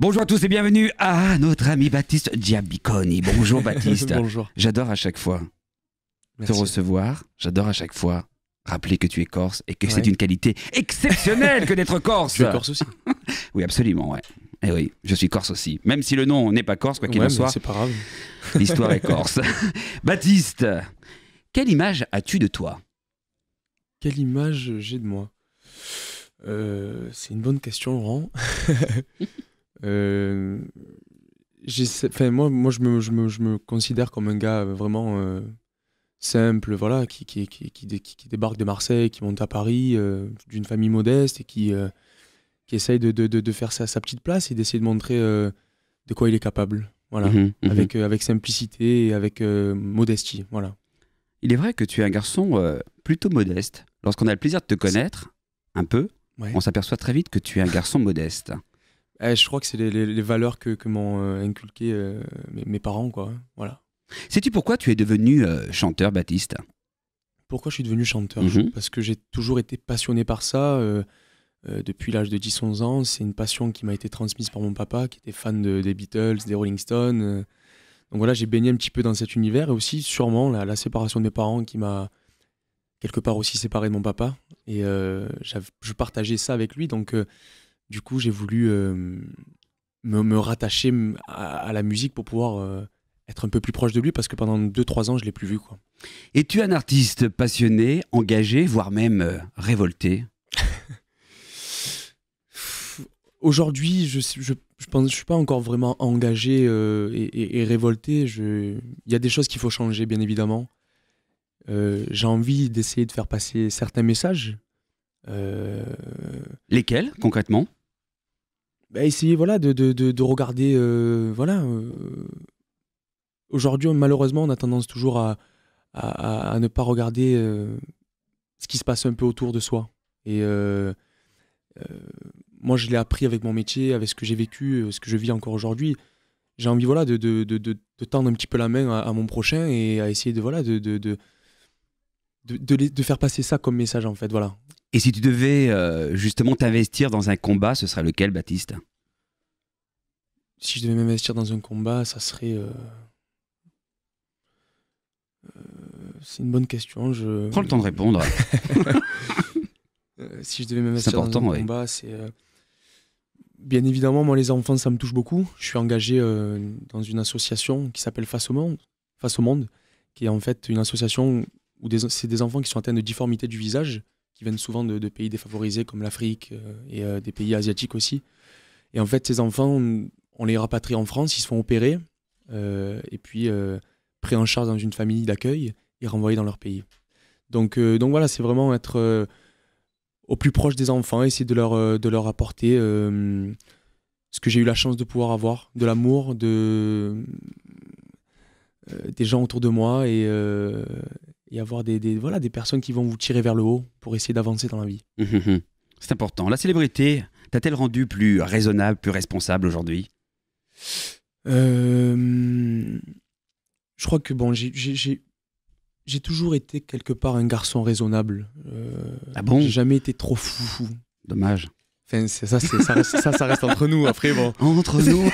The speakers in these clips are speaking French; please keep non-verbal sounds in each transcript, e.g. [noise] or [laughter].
Bonjour à tous et bienvenue à notre ami Baptiste Diabiconi. Bonjour Baptiste. [laughs] Bonjour. J'adore à chaque fois te recevoir. J'adore à chaque fois rappeler que tu es corse et que c'est une qualité exceptionnelle que d'être corse. Tu es [laughs] corse aussi. [laughs] oui, absolument, ouais. Et eh oui, je suis corse aussi. Même si le nom n'est pas corse, quoi qu'il en soit. C'est pas grave. L'histoire est corse. Baptiste, quelle image as-tu de toi Quelle image j'ai de moi euh, C'est une bonne question, Laurent. Euh, moi, moi je me, je, me, considère comme un gars euh, vraiment euh, simple, voilà, qui, qui, qui, débarque de Marseille, qui monte à Paris, d'une famille modeste et qui, qui essaye de, de, de faire sa, petite place et d'essayer de montrer de quoi il est capable, voilà, mhm, mhm. Avec, avec simplicité et avec modestie, voilà. Il est vrai que tu es un garçon plutôt modeste. Lorsqu'on a le plaisir de te connaître, un peu, on s'aperçoit très vite que tu es un garçon modeste. Eh, je crois que c'est les, valeurs que, m'ont euh, inculquées euh, mes, parents, quoi. Hein, voilà. Sais-tu pourquoi tu es devenu euh, chanteur, Baptiste Pourquoi je suis devenu chanteur mhm. Parce que j'ai toujours été passionné par ça. depuis l'âge de 10-11 ans, c'est une passion qui m'a été transmise par mon papa, qui était fan des Beatles, des Rolling Stones. Donc voilà, j'ai baigné un petit peu dans cet univers et aussi sûrement la, la séparation de mes parents qui m'a quelque part aussi séparé de mon papa. Et je partageais ça avec lui, donc du coup, j'ai voulu euh, me, rattacher à, la musique pour pouvoir euh, être un peu plus proche de lui parce que pendant 2-3 ans, je l'ai plus vu. Quoi. tu un artiste passionné, engagé, voire même euh, révolté Aujourd'hui, je ne je, je, pense, je suis pas encore vraiment engagé et, révolté. Il y a des choses qu'il faut changer, bien évidemment. J'ai envie d'essayer de faire passer certains messages. Lesquels, concrètement bah, essayer voilà, de, regarder. Euh, voilà. Euh, aujourd'hui, malheureusement, on a tendance toujours à, ne pas regarder euh, ce qui se passe un peu autour de soi. Et moi, je l'ai appris avec mon métier, avec ce que j'ai vécu, ce que je vis encore aujourd'hui. J'ai envie voilà, de, tendre un petit peu la main à, à mon prochain et à essayer de, voilà, de, de, faire passer ça comme message en fait, voilà. Et si tu devais euh, justement t'investir dans un combat, ce serait lequel, Baptiste Si je devais m'investir dans un combat, ça serait. Euh, euh, c'est une bonne question. Je... Prends le temps de répondre. [laughs] si je devais m'investir dans un combat, c'est. Bien évidemment, moi, les enfants, ça me touche beaucoup. Je suis engagé dans une association qui s'appelle Face au Monde, Face au Monde, qui est en fait une association c'est des enfants qui sont atteints de difformité du visage, qui viennent souvent de, pays défavorisés comme l'Afrique euh, et euh, des pays asiatiques aussi. Et en fait, ces enfants, on, les rapatrie en France, ils se font opérer euh, et puis pris en charge dans une famille d'accueil et renvoyés dans leur pays. Donc, donc voilà, c'est vraiment être au plus proche des enfants, essayer de leur, de leur apporter ce que j'ai eu la chance de pouvoir avoir, de l'amour, de, des gens autour de moi et, y avoir des, voilà, des personnes qui vont vous tirer vers le haut pour essayer d'avancer dans la vie. Hum, hum, hum. C'est important. La célébrité t'a-t-elle rendu plus raisonnable, plus responsable aujourd'hui euh, Je crois que bon, j'ai toujours été quelque part un garçon raisonnable. Euh, ah bon J'ai jamais été trop fou. Dommage. ça, ça, reste, ça, ça, reste entre nous. Après, bon. [laughs] Entre nous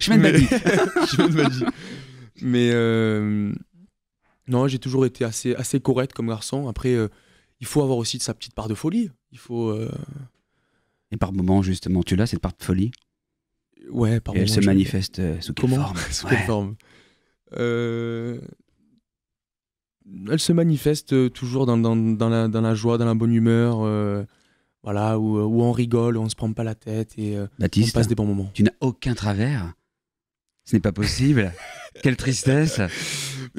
Je [laughs] m'en de Je m'en Mais [laughs] Non, j'ai toujours été assez, assez correct comme garçon. Après, euh, il faut avoir aussi de sa petite part de folie. Il faut. Euh, et par moment, justement, tu l'as, cette part de folie Ouais, par Et Elle se manifeste euh, sous quelle forme [laughs] Sous quelle forme Elle se manifeste toujours dans, dans- dans la, dans la joie, dans la bonne humeur. Voilà, où, où on rigole, où on se prend pas la tête et on passe des bons moments. tu n'as aucun travers Ce n'est pas possible. [laughs] Quelle tristesse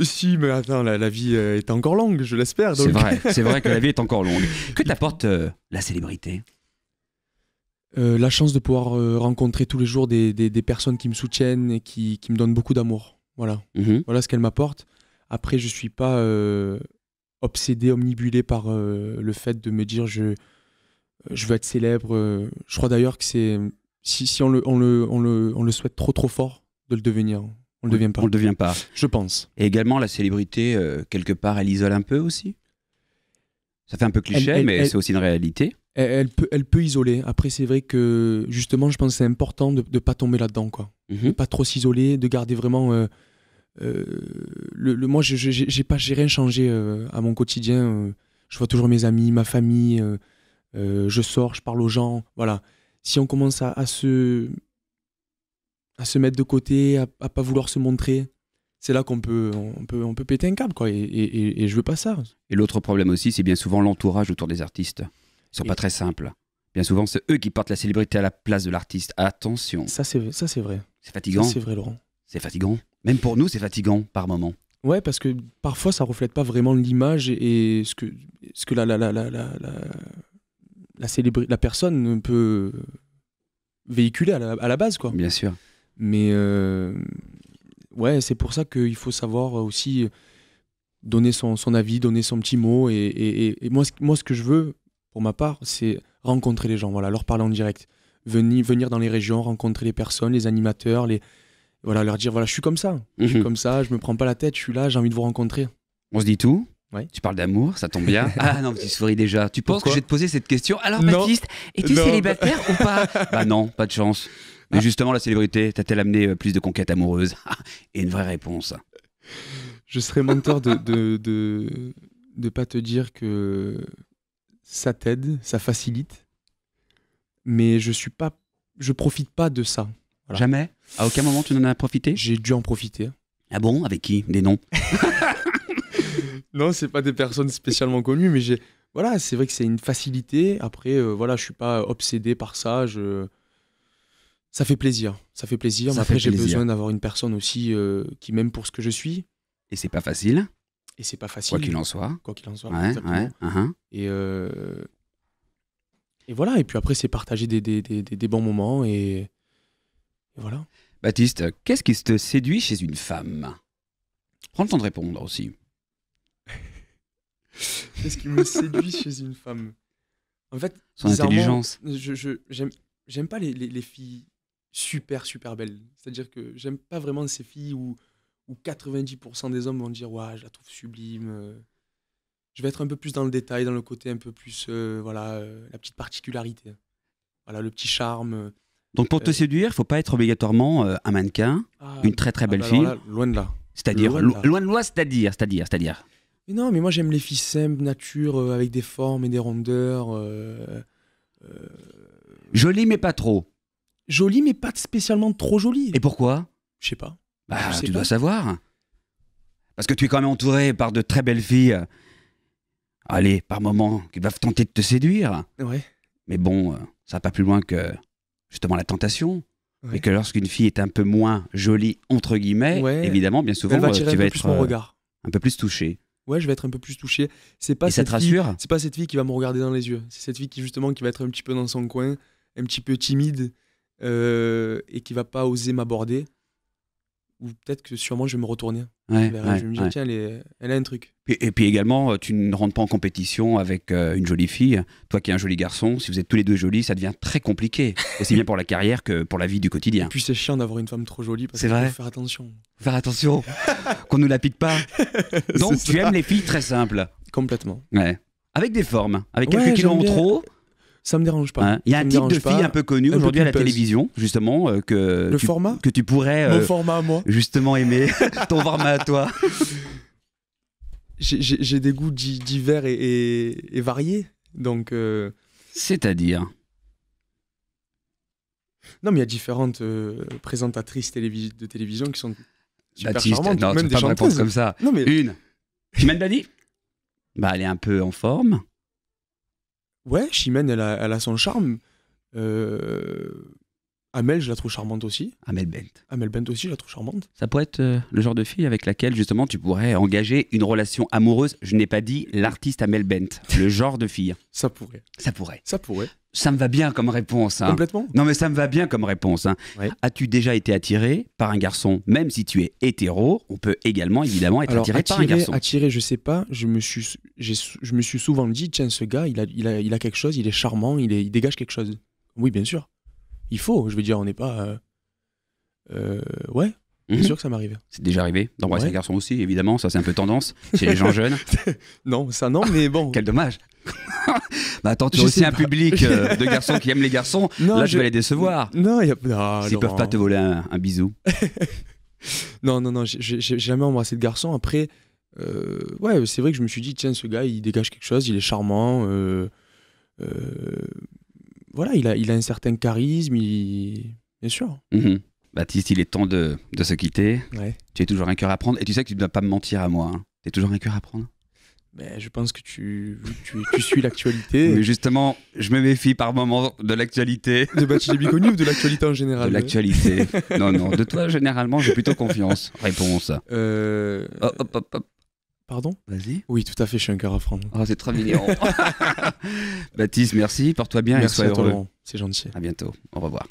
si, mais attends, la, vie euh, est encore longue, je l'espère. C'est vrai, que la vie est encore longue. [laughs] Que t'apporte euh, la célébrité euh, la chance de pouvoir rencontrer tous les jours des, personnes qui me soutiennent et qui, me donnent beaucoup d'amour. Voilà. Mhm. Voilà ce qu'elle m'apporte. Après, je suis pas obsédé, omnibulé par le fait de me dire je, je veux être célèbre. Je crois d'ailleurs que c'est. Si, si on, le, le, on, le, on le souhaite trop, trop fort, de le devenir. On le devient pas. On le devient pas. Je pense. Et également, la célébrité, euh, quelque part, elle isole un peu aussi. Ça fait un peu cliché, mais c'est aussi une réalité. Elle, peut, elle peut isoler. Après, c'est vrai que justement, je pense que c'est important de ne pas tomber là-dedans, quoi. Mhm. pas trop s'isoler, de garder vraiment. Euh, euh, le, moi, je n'ai pas, j'ai rien changé à mon quotidien. je vois toujours mes amis, ma famille. je sors, je parle aux gens. Voilà. Si on commence à se à se mettre de côté, à, ne pas vouloir se montrer. C'est là qu'on peut on, peut, on peut péter un câble, quoi. Et, et, et je veux pas ça. Et l'autre problème aussi, c'est bien souvent l'entourage autour des artistes. Ils sont pas très simples. Bien souvent, c'est eux qui portent la célébrité à la place de l'artiste. Attention. Ça, c'est ça, c'est vrai. C'est fatigant. C'est vrai, Laurent. C'est fatigant. Même pour nous, c'est fatigant par moment. Ouais, parce que parfois, ça reflète pas vraiment l'image et ce que ce que la la la la la la, la, personne peut véhiculer à la, à la base, quoi. Bien sûr. Mais euh, ouais, c'est pour ça qu'il faut savoir aussi donner son, avis, donner son petit mot. Et, moi, moi, ce que je veux, pour ma part, c'est rencontrer les gens, voilà, leur parler en direct. Venir, venir dans les régions, rencontrer les personnes, les animateurs, les, voilà, leur dire voilà, je suis comme ça, je suis mhm. comme ça, je me prends pas la tête, je suis là, j'ai envie de vous rencontrer. On se dit tout ouais. Tu parles d'amour, ça tombe bien. [laughs] Ah non, tu souris déjà. Tu penses que je vais te poser cette question Alors, Baptiste, es-tu célibataire ou pas [laughs] Bah non, pas de chance. Mais ah. justement, la célébrité t'a-t-elle amené euh, plus de conquêtes amoureuses [laughs] Et une vraie réponse. Je serais menteur de ne de, pas te dire que ça t'aide, ça facilite, mais je suis pas, je profite pas de ça. Jamais À aucun moment tu n'en as profité J'ai dû en profiter. Ah bon Avec qui Des noms [laughs] Non, c'est pas des personnes spécialement connues, mais j'ai, voilà, c'est vrai que c'est une facilité. Après, euh, voilà, je suis pas obsédé par ça. Je, ça fait plaisir, ça fait plaisir. mais après, j'ai besoin d'avoir une personne aussi euh, qui m'aime pour ce que je suis. Et c'est pas facile. Et c'est pas facile. Quoi qu'il en soit. Quoi qu'il en soit. Uh-huh. Et euh, et voilà. Et puis après, c'est partager des, des, des, des, bons moments et, voilà. Baptiste, qu'est-ce qui te séduit chez une femme Prends le temps de répondre aussi. [laughs] qu'est-ce qui me séduit chez une femme En fait, son intelligence. Je j'aime pas les, les, les filles super, super belle. C'est-à-dire que j'aime pas vraiment ces filles où, 90% des hommes vont dire ouais, je la trouve sublime. Euh». Je vais être un peu plus dans le détail, dans le côté un peu plus, euh, voilà, euh, la petite particularité. Voilà, le petit charme. Donc pour te séduire, il faut pas être obligatoirement un mannequin, ah. une très très ah belle bah fille. loin de là. C'est-à-dire, loin, de là, c'est-à-dire, c'est-à-dire, c'est-à-dire. non, mais moi j'aime les filles simples, nature, avec des formes et des rondeurs. Euh, Jolie mais pas trop. Jolie, mais pas spécialement trop jolie. Et pourquoi Je sais pas. Bah, tu dois savoir. Parce que tu es quand même entouré par de très belles filles. Allez, par moments, qui doivent tenter de te séduire. Ouais. Mais bon, euh, ça va pas plus loin que justement la tentation. Et que lorsqu'une fille est un peu moins jolie, entre guillemets, évidemment, bien souvent, euh, tu vas être euh, un peu plus touché. Ouais, je vais être un peu plus touché. C'est pas Et cette ça te rassure C'est pas cette fille qui va me regarder dans les yeux. C'est cette fille qui justement qui va être un petit peu dans son coin, un petit peu timide, euh, et qui va pas oser m'aborder, ou peut-être que sûrement je vais me retourner. vers, elle. je me dire, tiens, elle, a un truc. Et, puis également, euh, tu ne rentres pas en compétition avec euh, une jolie fille. Toi qui es un joli garçon, si vous êtes tous les deux jolis, ça devient très compliqué, [laughs] aussi bien pour la carrière que pour la vie du quotidien. puis c'est chiant d'avoir une femme trop jolie parce qu'il faut faire attention. Faire attention, qu'on ne la pique pas. [laughs] Donc tu aimes les filles très simples. Complètement. Ouais. Avec des formes, avec quelques kilos en trop. Ça me dérange pas. Hein. il y a un type de fille un peu connue aujourd'hui à la télévision, justement, euh, que, le format que tu pourrais euh, format, moi. justement aimer. [laughs] Ton format à toi. J'ai des goûts divers et, variés. Donc. Euh, C'est-à-dire Non, mais il y a différentes présentatrices de télévision qui sont. Super charmantes, non, même des pas comme ça. mais... Une. Chimène Bah, elle est un peu en forme ouais, Chimène, elle a, son charme. Euh, Amel, je la trouve charmante aussi. Amel Bent. Amel Bent aussi, je la trouve charmante. Ça pourrait être euh, le genre de fille avec laquelle justement tu pourrais engager une relation amoureuse. Je n'ai pas dit l'artiste Amel Bent, le genre de fille. [laughs] Ça pourrait. Ça pourrait. Ça pourrait. Ça me va bien comme réponse. Hein. Complètement. Non mais ça me va bien comme réponse. Hein. As-tu déjà été attiré par un garçon, même si tu es hétéro On peut également évidemment être attiré, par un garçon. Attiré, je sais pas. Je me suis, je me suis souvent dit, tiens, ce gars, il a, quelque chose, il est charmant, il, dégage quelque chose. Oui, bien sûr. Il faut, je veux dire, on n'est pas. Euh, euh, ouais, bien mhm. sûr que ça m'arrive. C'est déjà arrivé. D'embrasser des un garçon aussi, évidemment. Ça, c'est un peu tendance chez les gens jeunes. [laughs] non, ça, non, mais bon. [laughs] Quel dommage. [laughs] bah attends, tu as aussi un public euh, de garçons qui aiment les garçons. Là, je... vais les décevoir. Non, y Ils peuvent pas te voler un, un bisou. non, non, non, j'ai jamais embrassé de garçon. Après, euh, ouais, c'est vrai que je me suis dit, tiens, ce gars, il dégage quelque chose, il est charmant. Euh, euh, voilà, il a, il a un certain charisme, il... bien sûr. Mhm. Baptiste, il est temps de, de se quitter. Tu es toujours un cœur à prendre. Et tu sais que tu ne dois pas me mentir à moi. Hein. Tu es toujours un cœur à prendre. mais ben, je pense que tu, tu, tu suis l'actualité. [laughs] justement, je me méfie par moments de l'actualité. De Baptiste ou de l'actualité en général De l'actualité. non, non, de toi, généralement, j'ai plutôt confiance. [laughs] Réponse. Euh... Hop, hop, hop, Pardon Vas-y. Oui, tout à fait, je suis un cœur à prendre. Ah, c'est très mignon. [laughs] Baptiste, merci, porte-toi bien et sois heureux. C'est gentil. À bientôt. Au revoir.